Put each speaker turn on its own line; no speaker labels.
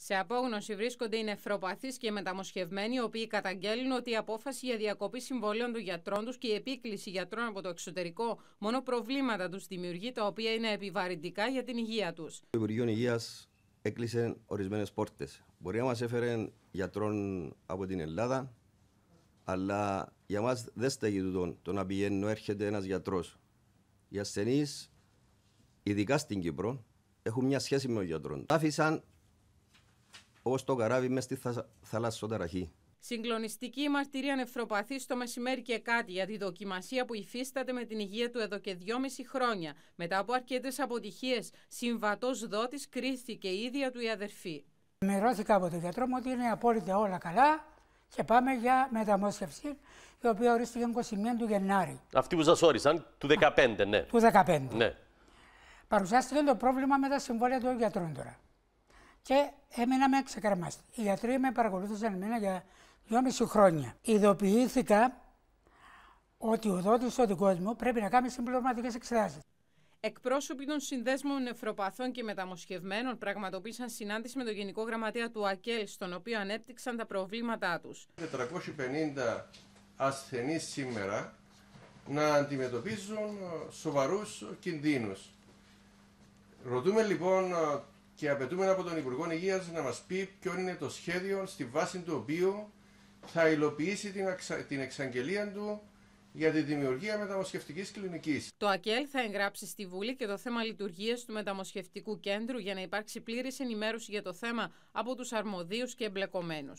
Σε απόγνωση βρίσκονται οι νευροπαθεί και οι μεταμοσχευμένοι, οι οποίοι καταγγέλνουν ότι η απόφαση για διακοπή συμβολέων των γιατρών τους και η επίκληση γιατρών από το εξωτερικό μόνο προβλήματα τους δημιουργεί, τα οποία είναι επιβαρυντικά για την υγεία τους. Το
Υπουργείο Υγείας έκλεισε ορισμένες πόρτες. Μπορεί να μας έφερε γιατρών από την Ελλάδα, αλλά για μας δεν στέγει το να πηγαίνει έρχεται ένας γιατρός. Οι ασθενείς, ειδικά στην Κύπρο, έχουν μια σχέση με τον γιατρό. Άφησαν ως το καράβι μέσα στη θα, θαλασσοταραχή.
Συγκλονιστική η μαρτυρία νευροπαθή το μεσημέρι και κάτι για τη δοκιμασία που υφίσταται με την υγεία του εδώ και δυόμιση χρόνια. Μετά από αρκετές αποτυχίες, συμβατός δότης κρίθηκε η ίδια του η αδερφή.
ρώθηκα από τον γιατρό μου ότι είναι απόλυτα όλα καλά και πάμε για μεταμόσχευση, η οποία ορίστηκε 21 του Γενάρη.
Αυτή που σας όρισαν, του 15, ναι. Του 15. Ναι.
Παρουσιάστηκε το πρόβλημα με τα συμβόλαια των γιατρών τώρα και με ξεκαρμάστη. Οι γιατροί με παρακολούθησαν εμένα για δυόμιση χρόνια. Ειδοποιήθηκα ότι ο δότης του κόσμο πρέπει να κάνει συμπληρωματικές εξετάσεις.
Εκπρόσωποι των συνδέσμων νευροπαθών και μεταμοσχευμένων πραγματοποίησαν συνάντηση με τον Γενικό Γραμματέα του ΑΚΕΛ, στον οποίο ανέπτυξαν τα προβλήματά τους.
450 ασθενείς σήμερα να αντιμετωπίζουν σοβαρούς κινδύνους. Ρωτούμε λοιπόν και απαιτούμε από τον Υπουργό Υγείας να μας πει ποιο είναι το σχέδιο στη βάση του οποίου θα υλοποιήσει την, την εξαγγελία του για τη δημιουργία μεταμοσχευτικής κλινικής.
Το ΑΚΕΛ θα εγγράψει στη Βουλή και το θέμα λειτουργίας του μεταμοσχευτικού κέντρου για να υπάρξει πλήρης ενημέρωση για το θέμα από τους αρμοδίους και εμπλεκομένους.